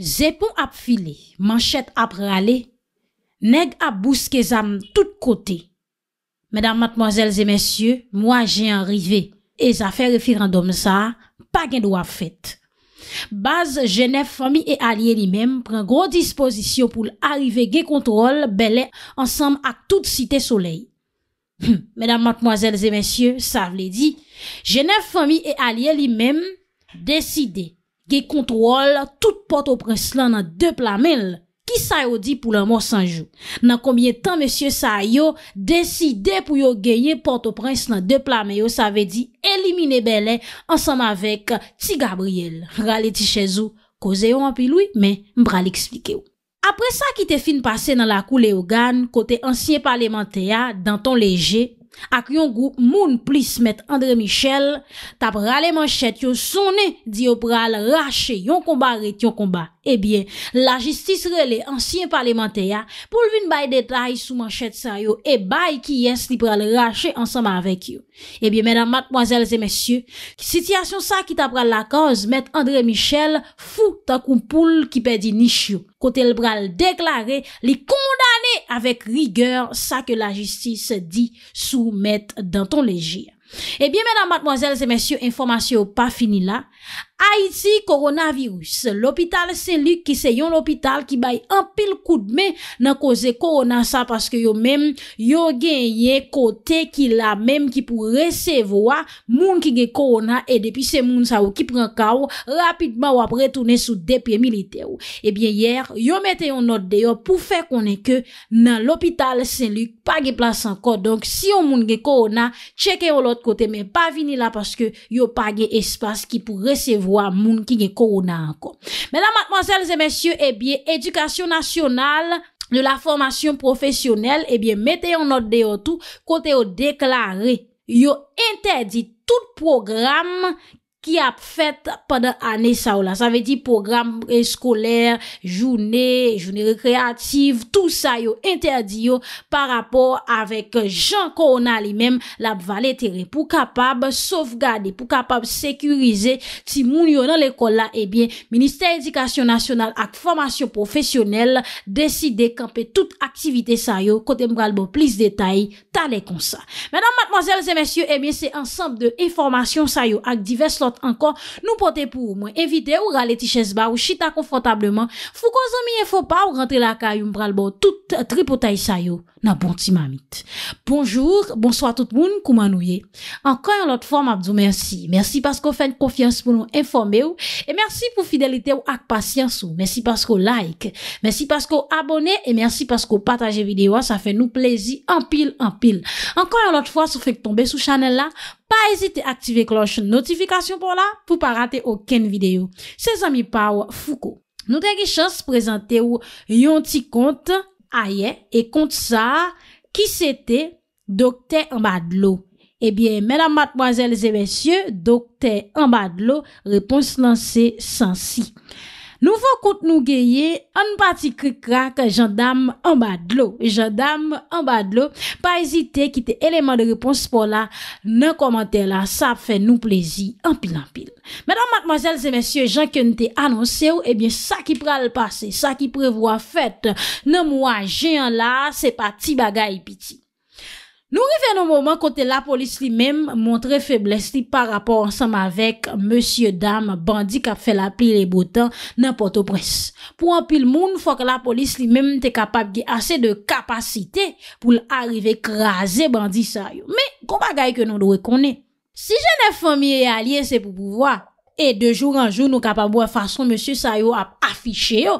Zepon ap file, manchet ap rale, neg ap bouske zan tout kote. Medan matmoazel zemensye, mwa jen rive, e zafen refi random sa, pa gen do ap fete. Baz, jenef, fami e alye li mem pren gro disposition pou l'arive ge kontrol bele ansam ak tout site solei. Medan matmoazel zemensye, sa vle di, jenef, fami e alye li mem deside. ge kontrol tout Port-au-Prince lan nan de plamèl. Ki sa yo di pou la mò sanjou? Nan kombye tan mèsyè sa yo, deside pou yo genye Port-au-Prince lan de plamèl yo, sa ve di elimine belè, ansam avèk ti Gabriel. Rale ti chèzou, koze yo anpiloui, men mbra li eksplike yo. Apre sa ki te fin pase nan la koule yo gan, kote ansye parlemente ya, dan ton leje, ak yon goup moun plis met Andre Michel tap rale manchet yon sonen di yo pral rache yon komba ret yon komba Ebyen, eh la jistis rele ansyen parlementeya pou lvin bay detay sou manchet seryo E bay ki yens li pral rache ansama avek yo Ebyen, eh menan matmoazel zemesye, sityasyon sa ki ta pral la koz met André Michel Fou ta koum poul ki pedi nishyo Kote l pral deklare li kondane avek rigeur sa ke la jistis di sou met dan ton leji Ebyen, eh menan matmoazel zemesye, informasyon pa fini la Ha iti, koronavirus. L'hôpital Saint-Luc ki se yon l'hôpital ki bay an pil koudme nan koze korona sa paske yo men yo genye kote ki la men ki pou resevo moun ki ge korona e depi se moun sa ou ki pren ka ou rapidman ou apre toune sou depye milite ou. Ebyen eh yer, yo mette yon not deyo pou fe konen ke nan l'hôpital Saint-Luc pa ge plas anko. Donk si yon moun ge korona, cheke yo l'ot kote men pa vini la paske yo pa ge espas ki pou resevo moun ki gen korona anko. Mèdame, matman, sèl, zè, mèsyè, edukasyon nasyonal, la formasyon profesyonel, metè yon not deyotou, kontè yon deklarè, yon entèdi tout programme ki ap fèt pandan anè sa ou la. Sa ve di program pre-skolèr, jounè, jounè re-kreativ, tout sa yo interdi yo par rapport avèk jan ko ona li mèm lab valè terè pou kapab sovgade, pou kapab sekurize ti moun yo nan lèkòl la, e eh bie, Ministèr Édikasyon Nasyonal ak Formasyon Profesyonel deside kampe tout aktivite sa yo, kote mbral bo plis detay, tale kon sa. Mèdan matmazèl zè mèsyo, e bie, se ansèmpe de e-formasyon sa yo ak divers lò Ankon nou pote pou mwen evite ou gale ti ches ba ou chita konfotableman Fou kon zon miye fò pa ou rentre la ka yon pral bo tout tripotay sa yo nan bon ti mamit Bonjour, bonsoi tout moun koumanouye Ankon yon lot fò mabdou, mersi Mersi paskou fèn kofyans pou nou informe ou E mersi pou fidelite ou ak pasyans ou Mersi paskou like Mersi paskou abone E mersi paskou pataje videwa Sa fè nou plezi anpil anpil Ankon yon lot fò sou fèk tombe sou chanel la Pa ezite aktive kloche notifikasyon pou la pou pa rate oken videyo. Se zami pa wou foukou. Nou te ki chans prezante ou yon ti kont aye e kont sa ki sete Dokte Amadlo. Ebyen e menam matmoazel ze besye Dokte Amadlo repons lanse san si. Nouvo kout nou geye, an pati krikra ke jandam an badlo. Jandam an badlo, pa ezite ki te eleman de repons pou la nan komantè la, sa fe nou plezi an pil an pil. Mèdam matmazèl zè mèsyè, jankyon te anonsè ou, ebyen eh sa ki pral pase, sa ki prevo a fèt, nan mwa jen la, se pati bagay piti. Nou revè nou mouman kote la polis li mèm montre febles li par rapport ansam avèk Monsie dam bandi kap fè la pli le botan nan pote pres. Pou an pil moun fòk la polis li mèm te kapap ge asè de kapasite pou l'arive krasè bandi sa yo. Me koma gaye ke nou dwe kone? Si jenè fòmi e a liye se pou pouvoa, e de joun an joun nou kapap boye fason Monsie sa yo ap afiche yo.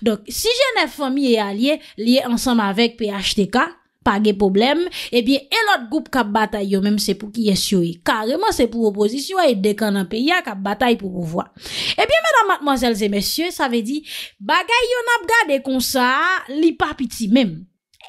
Donk, si jenè fòmi e a liye liye ansam avèk P.H.T.K., pa ge problem, e eh bie enot goup kap batay yo menm se pou ki yesyo e. Kareman se pou opozisyon e dekan anpe ya kap batay pou pou vwa. E bie menan matmanzelze mesye, sa ve di, bagay yo nap gade konsa li papiti menm.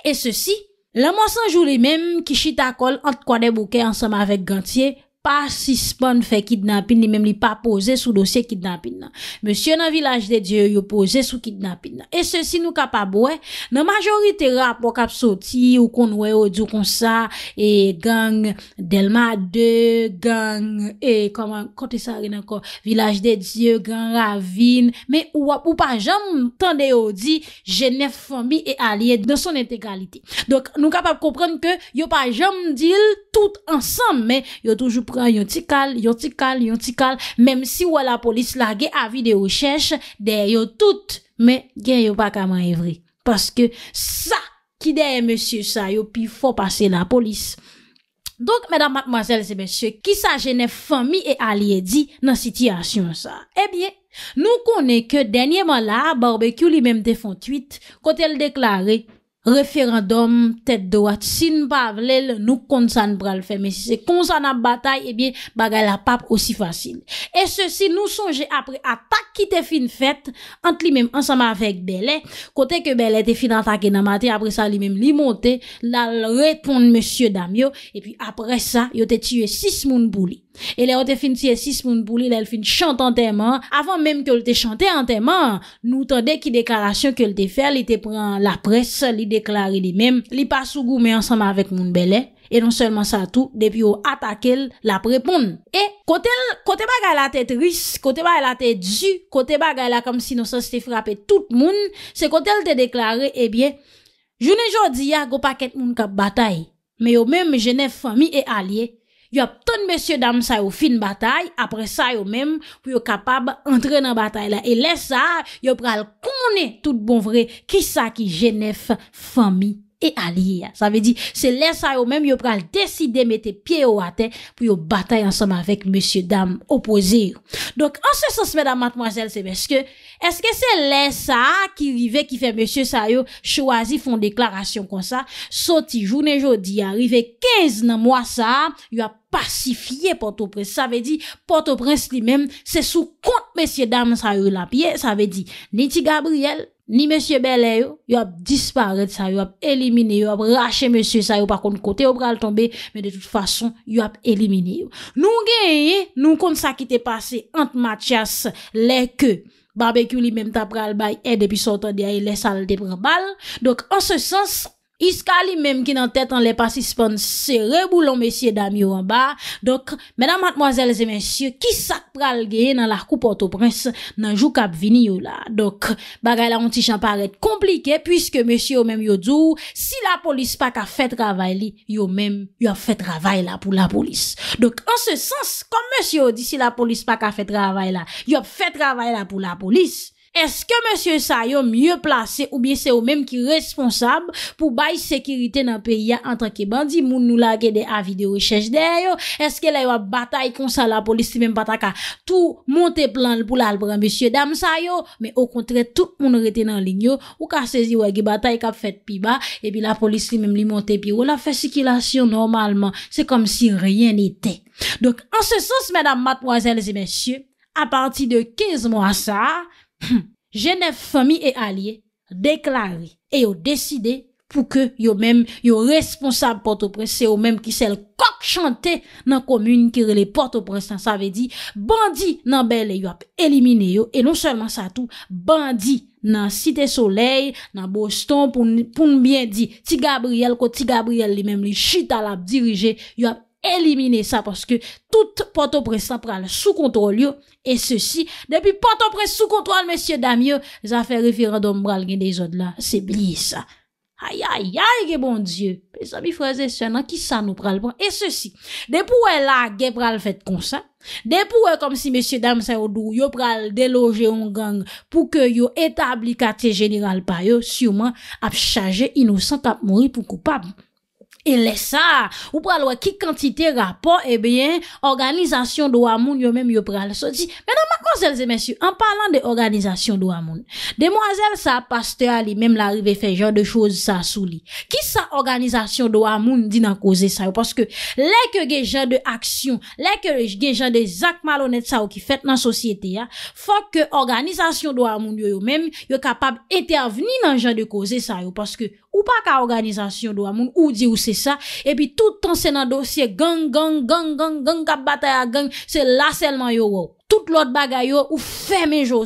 E se si, la monsanjou li menm ki chita kol ant kwa de bouke ansama vek gantye, asispon fè kidnapin, li mèm li pa pose sou dosye kidnapin nan. Mèsyè nan Vilaj de Diyo, yo pose sou kidnapin nan. E sè si nou kapab wè, nan majorite rap wè kap soti ou kon wè ou diw kon sa e gang, delma de gang, e kante sa re nan kon, Vilaj de Diyo gang ravine, mè wè ou pa jom tande yo di jenèf fòmi e alied nan son entegalite. Donk nou kapab komprèm ke yo pa jom dil tout ansanmè, yo toujou pre Yon ti kal, yon ti kal, yon ti kal, mèm si wè la polis la ge avide ou chèche, deye yo tout, mè gen yo pa kaman evri. Paske sa ki deye mèsyè sa yo pi fò pase la polis. Donk mèdam mèdèm mèsel zè mèsyè, ki sa jene fèmi e aliedi nan sityasyon sa? Ebyè, eh nou konè ke denye man la, barbe ki ou li mèm defontuit, kote l deklare... Referandom, tèt doat, sin pa vlel, nou konsan pral fè, men si se konsan ap batay, ebyen eh baga la pap osi fasyn. E se si nou sonje apre a tak ki te fin fèt, ant li men ansama avèk belè, kote ke belè te fin anta ke nan matè, apre sa li men li montè, lal repon monsye dam yo, e pi apre sa yo te tiyè sis moun boulik. E le o te fin tiye 6 moun pou li lèl fin chante anterman Avan mèm ki yo l te chante anterman Nou tande ki deklarasyon ki yo l te fè Li te pran la pres, li deklari li mèm Li pa sou goumè ansam avèk moun belè E non sèlman sa tout Depi yo atake l la prep moun E kote ba gala te tris Kote ba gala te du Kote ba gala kom si nou sa se te frape tout moun Se kote l te deklari e bie Jounen jodi ya go pa ket moun kap batay Me yo mèm jenef fami e alye Yo ap ton mesye dam sa yo fin batay, apre sa yo mem pou yo kapab entre nan batay la. E lesa, yo pral kounen tout bon vre, ki sa ki jenef fami. E a liye ya. Sa ve di, se lè sa yo mèm yo pral deside mette pye yo ate pou yo batay ansèm avèk M. Dam opposir. Donk, ansè sens mèdam matmwazèl se mèskè, eske se lè sa ki vive ki fè M. Sa yo chwazi fon deklarasyon kon sa, soti jounen jodi arive 15 nan mwa sa, yo a pasifiye Port-au-Prince. Sa ve di, Port-au-Prince li mèm se sou kont M. Dam sa yo la pye. Sa ve di, niti Gabriel... ni monsieur Belay yo, yo disparu, disparaître ça, yo a éliminé, yo a racher monsieur ça, yo par contre côté bras le tomber, mais de toute façon, yo a éliminé. Nous gagné nous compte ça qui t'est passé entre Mathias les queues, barbecue lui même t'a pral bail et depuis sortant derrière les salles de e balle. Donc en ce sens, Iska li mèm ki nan tèt an lè pas ispon se reboulon mèsyè dami yo an ba. Dok, mèdam matmoazèl zè mèsyè, ki sak pral geye nan la koupote ou prens nan jou kap vini yo la. Dok, bagay la onti chan paret komplike, pwiske mèsyè yo mèm yo djou, si la polis pa ka fè travay li, yo mèm yo fè travay la pou la polis. Dok, an se sens, kon mèsyè yo di si la polis pa ka fè travay la, yo fè travay la pou la polis. Eske monsye sa yo mye plase ou bie se yo menm ki responsab pou bayi sekirite nan periya an tanke bandi moun nou la gede avi de rechèche deyo? Eske la yo batay konsa la polis li menm pataka tout monte plan pou la albran monsye dam sa yo? Me o kontre tout moun rete nan linyo ou ka sezi wage batay kap fèt pi ba e pi la polis li menm li monte pi ou la fèsikilasyon normalman. Se kom si reyen ite. Donk an se sos mèdam matmwazèl zi monsye a pati de 15 mwa sa... genèf fami e alye deklare, e yo deside pou ke yo mèm yo responsab Port-au-Presse, se yo mèm ki sel kok chante nan komune ki rele Port-au-Presse, sa ve di bandi nan belè yo ap elimine yo e non selman sa tou, bandi nan site soleil, nan boston, pou mbyen di ti Gabriel, ko ti Gabriel li mèm li chital ap dirije, yo ap Elimine sa paske tout pote presta pral sou kontrol yo. E se si, depi pote presta sou kontrol, mesye dam yo, zafen referandom pral gen dezod la. Se bli sa. Ayayay, ge bon dieu. Pe sa mi fraze se nan ki sa nou pral pan. E se si, depouwe la gen pral fet konsa. Depouwe kom si mesye dam sa yon dou yo pral deloje yon gang pou ke yo etabli kate geniral pa yo, souman ap chaje inousant ap mori pou koupabou. Elè sa, ou pral wè ki kantite rapor, ebyen, eh organizasyon do amoun yo mèm yo pral. Sò di, mè nan makon zèl zè, mèsyou, an palan de organizasyon do amoun, demwazèl sa paste a li, mèm la rive fè jò de chòz sa sou li. Ki sa organizasyon do amoun di nan kozè sa yo? Paske, lè ke ge jò de aksyon, lè ke ge jò de zak malonèt sa yo ki fèt nan sosyete ya, fòk ke organizasyon do amoun yo yo mèm, yo kapab etè avni nan jò de kozè sa yo. Paske, ou pas qu'à organisation do moun, ou dit ou c'est ça, et puis tout le temps c'est dans dossier gang, gang, gang, gang, gang, bataille à gang, c'est là seulement yo, tout l'autre bagay yo, ou fermez yo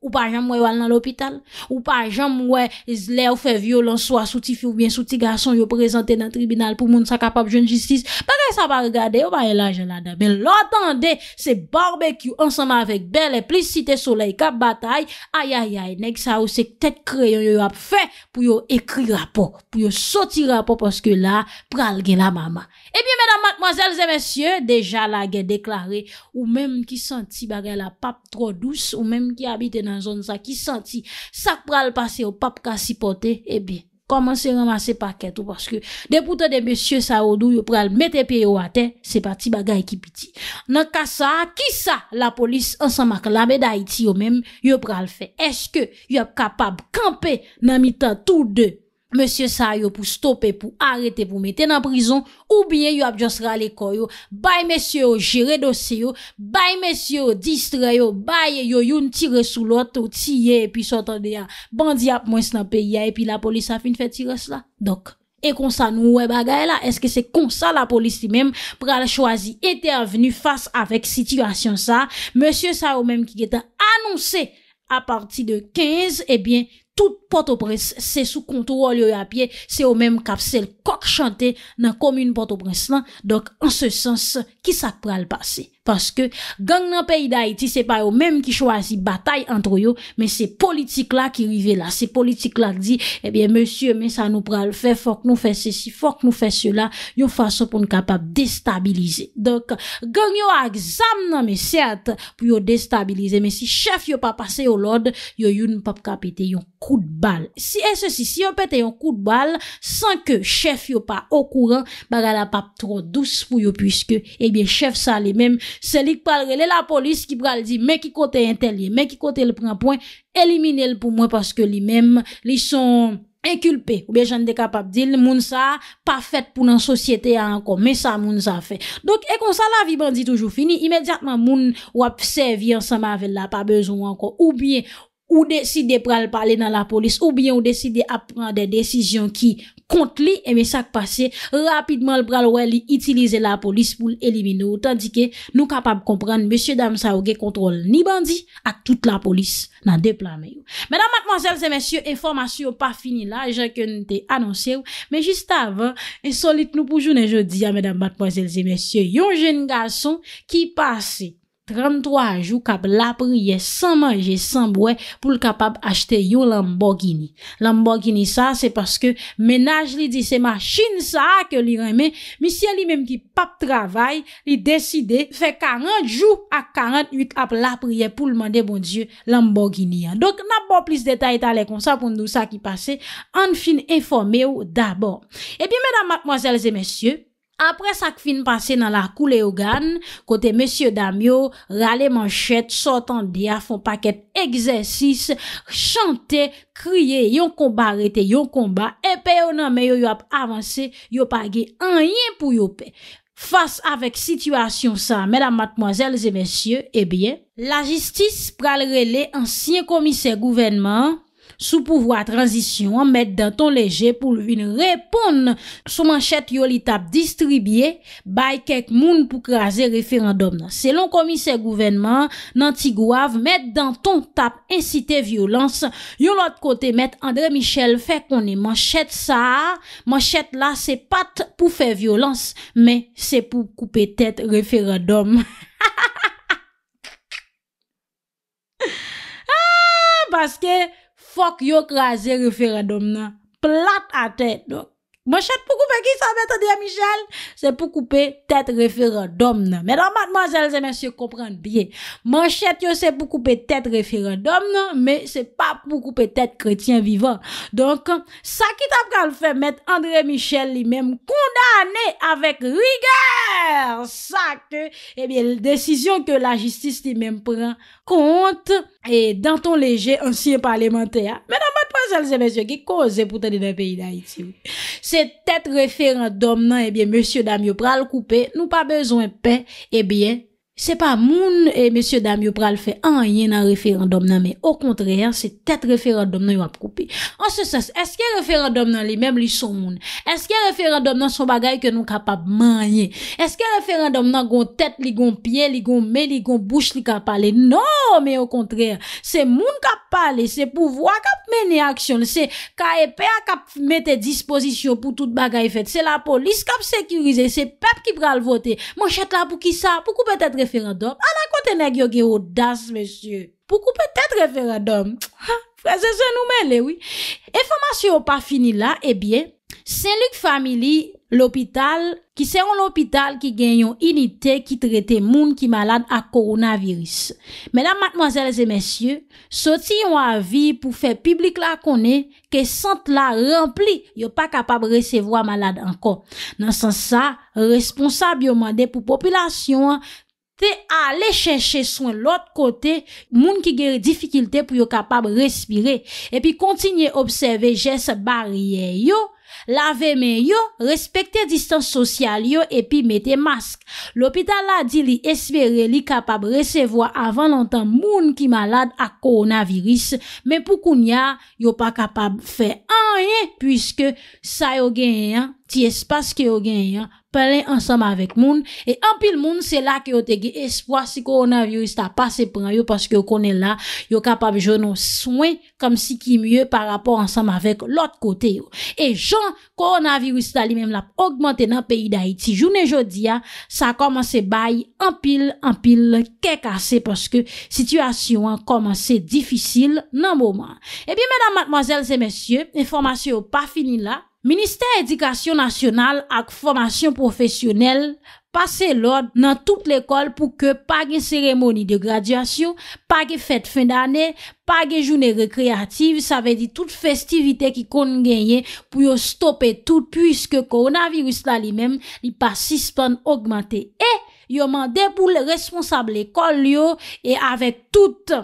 Ou pa jam wè yo al nan l'opital Ou pa jam wè zlè ou fè vyo lanswa Soutifi ou bien souti gason yo prezante Nan tribunal pou moun sa kapap joun justice Bekè sa pa regade, ou pa yè la jenlada Men lo atande, se barbekyou Ansema avèk belè, plis site solei Kap batay, ayayay Nèk sa ou se ktèt kre yon yo ap fè Pou yo ekri rapò Pou yo soti rapò, porske la pral gen la mama Ebyè menan matmozèl zè mensyè Deja la gen deklare Ou mèm ki santi bagè la pap Tro douz, ou mèm ki abite nan Yon zon sa ki santi Sak pral pase yo pap ka sipote Ebe, koman se ramase paketou Paske deputa de monsye sa odou Yo pral mette pe yo ate Se pati bagay ki piti Nan kasa, ki sa la polis ansamak Lame da iti yo men, yo pral fe Eske yo kapab kampe Nan mitan tou de Monsye sa yo pou stope pou arete pou mette nan prizon Ou bie yo apjonsra le koyo Bay mesye yo jire dosye yo Bay mesye yo distra yo Baye yo yon tire sou loto Tire epi sotande ya Bandi ap mwen snape ya Epi la polis afin fè tire sla Dok E konsa nou we bagay la Eske se konsa la polis li mem Pral choazi ete avenu Fas avek sityasyon sa Monsye sa yo mem ki gete anonsè A parti de 15 Ebyen eh Tout Port-au-Presse, se sou kontrol yo yo apye, se yo menm kapsel kok chante nan komoun Port-au-Presse lan. Dok, an se sens, ki sak pral pase? Paske, gang nan peyi da Haiti, se pa yo menm ki chwazi batay antro yo, menm se politik la ki rive la. Se politik la ki di, ebyen, monsye, menm sa nou pral fe, fok nou fe se si, fok nou fe se la, yo fason pou nou kapap destabilize. Dok, gang yo ak zam nan, menm cert pou yo destabilize, menm si chef yo pa pase yo lord, yo yo nou pap kapete, yo kwa. kou d'bal. Si e se si, si yo pète yon kou d'bal, san ke chef yo pa okouran, baga la pap tro douz pou yo, pwiske, e bie, chef sa li mem, selik pal rele la polis ki pral di, meki kote entelye, meki kote l pranpwen, elimine l pou mwen, paske li mem, li son inkulpe. Ou bie, jan de kapap dil, moun sa, pa fèt pou nan sosyete anko, men sa moun sa fè. Donk, e kon sa la viban di toujou fini, imediatman moun wap se vir sa mavel la, pa bezoun anko. Ou bie, Ou deside pral pale nan la polis, ou bien ou deside ap pran de desizyon ki kont li eme sak pase, rapidman pral wè li itilize la polis pou l'elimine ou, tandike nou kapab kompran, monsie dam sa ouge kontrol ni bandi ak tout la polis nan deplame ou. Mèdam matmozèl zè mèsyo, informasyon pa fini la, jèkè nou te anonsè ou, mè just avan, insolite nou poujou nan jèdia, mèdam matmozèl zè mèsyo, yon jèn gason ki pase. 33 jou kap lap rye, 100 manje, 100 mwè pou l kapap achte yo Lamborghini. Lamborghini sa, se paske menaj li di se ma chine sa ke li reme, misye li menm ki pap travay, li deside, fe 40 jou a 48 ap lap rye pou l mande bon diyo Lamborghini. Donk, nap bon plis detay talè kon sa pou nou sa ki pase, an fin informe ou dabor. E pi, menam, matmoazelze, mesye, Apre sak fin pase nan la koule yo gan, kote monsye dam yo rale manchet, sotan dia, fon paket egzersis, chante, kriye, yon komba rete, yon komba, epè yo nanme yo yo ap avanse, yo page enyen pou yo pe. Fas avek situasyon sa, mèdam matmozèl zè monsye, ebyen, eh la jistis pral rele ansyen komise gouvenman... sou pouvo a transisyon an met dans ton leje pou yon repon sou manchèt yo li tap distribye bay kek moun pou kraze referandom nan. Se l'on komise gouvenman nan Tigouave met dans ton tap incite violens yo l'ot kote met André Michel fek koni manchèt sa manchèt la se pat pou fe violens men se pou koupe tet referandom. Baske ah, Fok yo kraze referadom nan. Plat a tete. Monshet pou koupe ki sa mette diya Michel? Se pou koupe tete referadom nan. Medan matman zelze men se kompran biye. Monshet yo se pou koupe tete referadom nan. Me se pa pou koupe tete kretien vivan. Donk sa ki ta pran le fe mette André Michel li menm kondane avèk rigèr. Sa ki eh le desisyon ke la jistis li menm pran konti. E danton leje, ansyen parlemente ya. Men amat pa zel zel zye ki koze pou te di den peyi da iti. Se tet referan dom nan, ebyen, eh monsye Damyo pral koupe, nou pa bezon pen, eh ebyen. Se pa moun e eh, mesye dam yo pral fe anye nan referandom nan, me o kontreer, se tet referandom nan yo ap koupi. An se sens, eske referandom nan li mem li son moun? Eske referandom nan son bagay ke nou kapap manye? Eske referandom nan gon tet li, gon piye li, gon me li, gon bouche li kapale? Non, me o kontreer, se moun kapale, se pouvoi kapale. Mene aksyon, se ka e pe a kap mette dispozisyon pou tout bagay fet, se la polis kap sekurize, se pep ki pral vote, monshet la pou ki sa, poukou petet referadom? Anakonte negyo ge odas, mesye. Poukou petet referadom? Ha, prese se nou menle, oui. Eformasyon pa fini la, ebyen, eh Saint-Luc Family... l'opital ki se yon l'opital ki gen yon inite ki trete moun ki malade a koronaviris. Menam, matmoazèlèzè, mèsyè, soti yon avi pou fè publik la konè ke sant la rempli, yo pa kapab resevo a malade anko. Nansan sa, responsab yo mwande pou populasyon, te ale chèche son l'ot kote moun ki gen yon difikilte pou yo kapab respire e pi kontinye obseve jès barye yo lave men yo, respekte distans sosyal yo, epi mete mask. L'opital la di li espere li kapab resevo avan lantan moun ki malad a koronavirus, men pou kounya yo pa kapab fe anye, pwiske sa yo genye an. ti espas ki yo gen yon, pelen ansam avek moun, e anpil moun, se la ki yo tege espwa si koronavirus ta pase pran yo, paske yo konen la, yo kapab jo nou swen, kom si ki mye par rapor ansam avek lot kote yo. E joun, koronavirus ta li menm la, augmente nan peyi da iti, jounen jodi ya, sa koman se bay, anpil, anpil, kekase, paske situasyon koman se difisil nan mouman. E bi menan matmazel se mesye, informasyon pa fini la, Ministèr Edikasyon Nasyonal ak Formasyon Profesyonel pase lòd nan tout l'ekol pou ke pa gen seremoni de graduasyon, pa gen fèt fèn danè, pa gen jounè rekreativ, sa vè di tout festivite ki kon genye pou yo stopè tout pwiske koronavirus la li mèm li pasispan augmentè. E yo mandè pou le responsable l'ekol yo e avèk tout!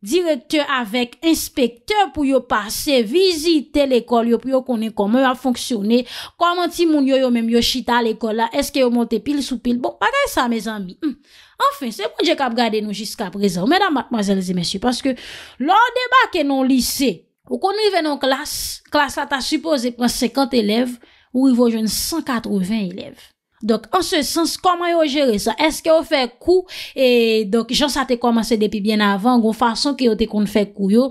Direkteur avek, inspekteur pou yo pase, vizite l'ekol, yo pou yo konen koman a fonksyonne, koman ti moun yo yo menm yo chita l'ekol la, eske yo monte pil sou pil. Bon, bagay sa, mez ami. Anfen, hmm. se bon je kap gade nou jiska prezant, mèdam matmazèl zemesye, paske lor debak e non lise, ou kon nou i ven an klas, klas la ta supose pran 50 elev, ou i vo jen 180 elev. Donk, an se sens, koman yo jere sa? Eske yo fe kou? E, donk, jan sa te komanse depi bien avan, yon fason ki yo te kon fe kou yo,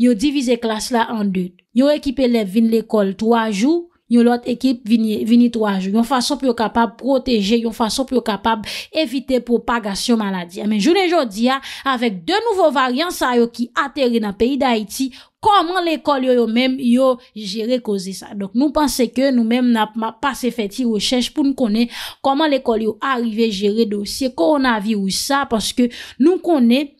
yo divize klas la an de. Yo ekipe lev vin l'ekol 3 jou, yon lot ekip vini 3 jou. Yon fason pou yo kapab proteje, yon fason pou yo kapab evite propagasyon maladi. Amen, jounen jodi ya, avek de nouvo varyans a yo ki atere na peyi da Haiti, Koman l'ekol yo yo menm yo jere kozi sa? Donk nou panse ke nou menm nan pa se feti rechèj pou nou konen koman l'ekol yo arive jere dosye koronavi ou sa? Paske nou konen...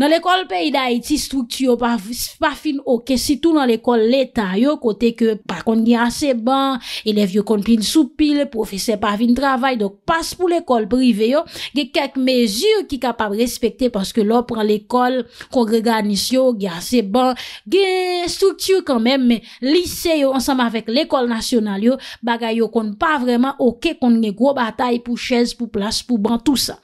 Nan l'ekol peyi da iti, struktiyo pa fin oke sitou nan l'ekol l'eta yo, kote ke pa kon gye ase ban, elev yo kon pin soupil, profese pa fin travay, dok pas pou l'ekol prive yo, ge kek mezur ki kapab respekte paske lopran l'ekol, kongreganis yo, gye ase ban, ge struktiyo kanmem, lise yo ansam avèk l'ekol nasyonal yo, baga yo kon pa vreman oke kon gye gro batay pou chèz, pou plas, pou ban, tout sa.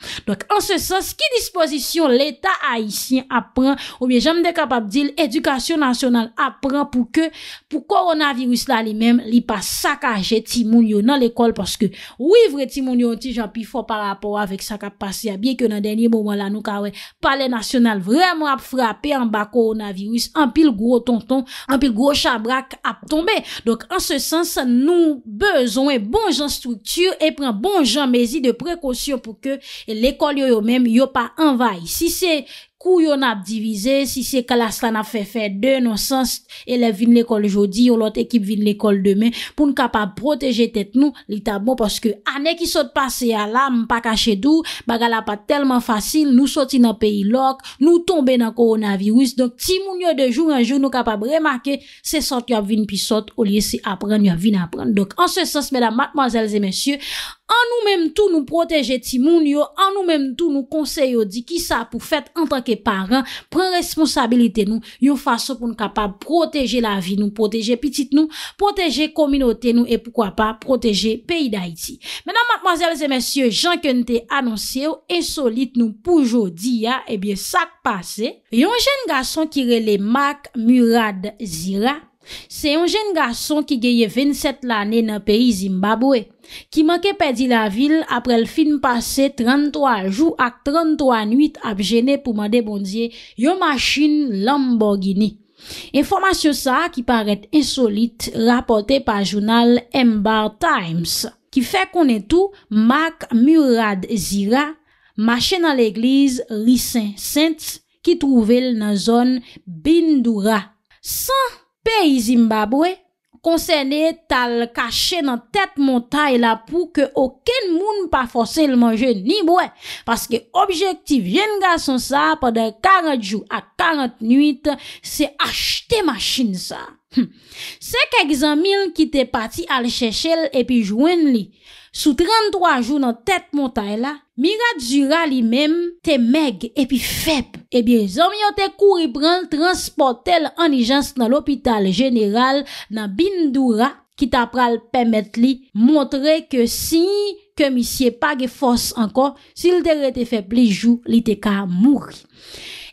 ap pran, ou mè jèm dè kapap dil, edukasyon nasyonal ap pran pou ke pou koronavirus la li mèm li pa sakajè timoun yo nan l'ekol, paske wivre timoun yo ti jan pi fò par rapport avèk sakap pas ya bie ke nan denye mouman la nou kawè pale nasyonal vreman ap frapè an ba koronavirus, an pil gro tonton, an pil gro chabrak ap tombe, donk an se sens nou bezon wè bon jan struktur e pran bon jan mezi de prekosyon pou ke l'ekol yo yo mèm yo pa anvay, si se Kou yon ap divize, si se kalas la na fe fe de, nou sens, ele vin l'ekol jodi, yon lot ekip vin l'ekol deme, pou nou kapab proteje tet nou li tabbo, paske ane ki sot pase ya la, mpa kache dou, bagala pa telman fasil, nou soti nan peyi lok, nou tombe nan koronavirus, donk ti moun yo de joun, anjou nou kapab remarke, se sot yo vin pi sot, ou liye se apren, yo vin apren. Donk anse sens, mwenam, matmazelze, mwensyo, An nou menm tou nou proteje ti moun yo, an nou menm tou nou konseyo di ki sa pou fet an tanke paran, pren responsabilite nou, yo fason pou nou kapab proteje la vi nou, proteje pitit nou, proteje kominote nou, e poukwa pa, proteje peyi da iti. Menan matmazel zemesye, jan ke nte anonsye yo, esolit nou poujou di ya, ebyen sak pase, yon jen gason ki rele Mak Murad Zira, Se yon jen gason ki geye 27 lane na peyi Zimbabwe, ki man ke pedi la vil apre l fin pase 33 jou ak 33 nuit ap jene pou man debondye yon machin Lamborghini. Enformasyon sa ki parete insolite rapote pa jounal M Bar Times, ki fe konen tou Mark Murad Zira, machin nan l eglize ricen saint ki trouvel nan zon Bendura. San! Peri Zimbabwe, konsene tal kache nan tet montay la pou ke oken moun pa fosel manje ni bwe. Paske objektif jen ga son sa pwede 40 jou a 40 nuit se achte maschine sa. Hm. Sek egzan mil ki te pati al Chechel epi Jwenli. Sou 33 jou nan tèt montay la, mi ra djura li mem te meg epi feb. Ebyen, zon mi yo te kouri pran transportel anijans nan l'opital jeneral nan bindoura ki ta pral pemet li montre ke si ke mi siye pa ge fos anko si li te rete feb li jou li te ka mouri.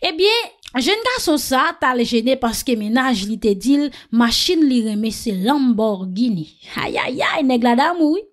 Ebyen, eh jen ka son sa ta le jene paske menaj li te dil masin li remese Lamborghini. Hayayay, neg la da mouri.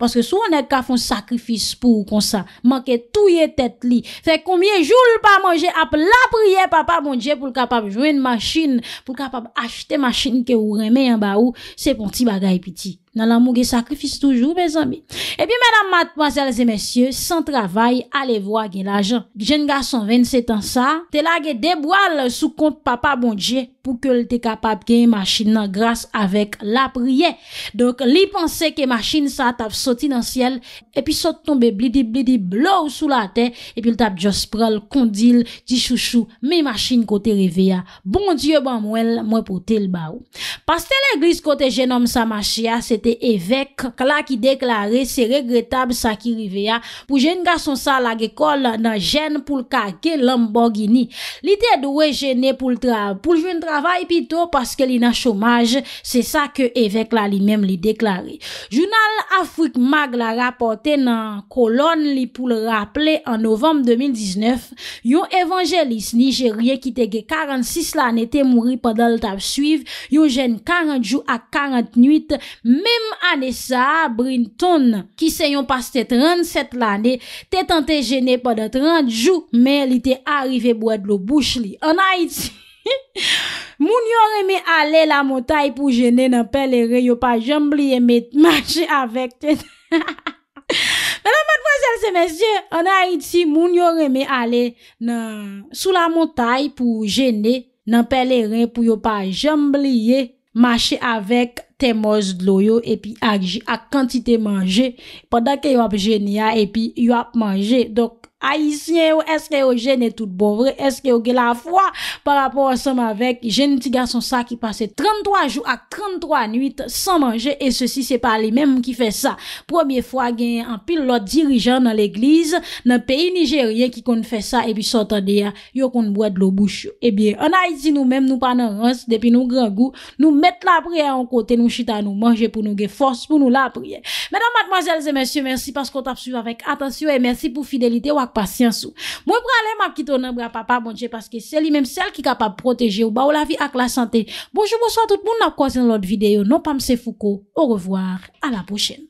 Paske sou anèk ka foun sakrifis pou kon sa. Mankè touye tèt li. Fè koumye joul pa manje ap la priye papa mounje bon pou l kapap jwèn machin. Pou l kapap achte machin ke ou remè yon ba ou. Se pon ti bagay pitik. nan la mou ge sakrifis toujou, bez ami. E eh pi menam mat, mwazel zemesye, san travay, ale vwa gen la jan. Gen ga son 27 ansa, te la ge debwal sou kont papa bon dje pou ke l te kapab gen machin nan gras avek la priye. Donk li panse ke machin sa tap soti nan siel, e pi sot tombe blidi blidi blou sou la ten, e pi l tap josprol, kondil, di chouchou, me machin kote reveya. Bon dje ban mwen, mwen pote l baou. Pastel e glis kote gen om sa machia, se te evek la ki deklare se regretab sa ki rive ya pou jen gason sa la ge kol nan jen pou l kage lambogini li te dwe jene pou l trab pou l vun travay pito paske li nan chomaj se sa ke evek la li mem li deklare jounal Afrik Mag la rapote nan kolon li pou l rapple an novem 2019 yon evanjelis ni jen rie ki te ge 46 la ne te mouri padal tab suiv yon jen 40 jou a 48 me Tim ane sa, Brinton, ki se yon pas te 37 lane, te tante jene pa de 30 jou, men li te arive bou edlo bouch li. An a iti, moun yon reme ale la motay pou jene nan pelere, yo pa jambliye me tmache avek. Men an matvazel se mesye, an a iti, moun yon reme ale sou la motay pou jene nan pelere pou yo pa jambliye. Mache avèk temoz loyo epi akji ak kantite manje. Padakè yon ap jenya epi yon ap manje. Dok. ayisyen yo, eske yo jen e tout bovre, eske yo ge la fwa par rapport ansem avek, jen ti ga son sa ki pase 33 jou a 33 nuit san manje, e se si se pa li menm ki fe sa, probye fwa gen an pil lot dirijan nan l'eglize nan peyi nijeryen ki kon fwe sa, e pi sotan deya, yo kon bwad lo bouch, e eh biye, an ayisi nou menm nou pa nan rons, depi nou grengou nou met la priye an kote, nou chita nou manje pou nou ge fwos, pou nou la priye menan mademoiselles e mensyo, mersi paskot ap su avek, atasyo e mersi pou fidelite wak pasyansou. Mwen pralem ap kitonan mwen ap apabonje, paske seli menm sel ki kapab proteje ou ba ou la vi ak la sante. Bonjou moun, swan tout moun ap kwa zin lout videyo. Non pam se fouko. Ou revoar. A la pochene.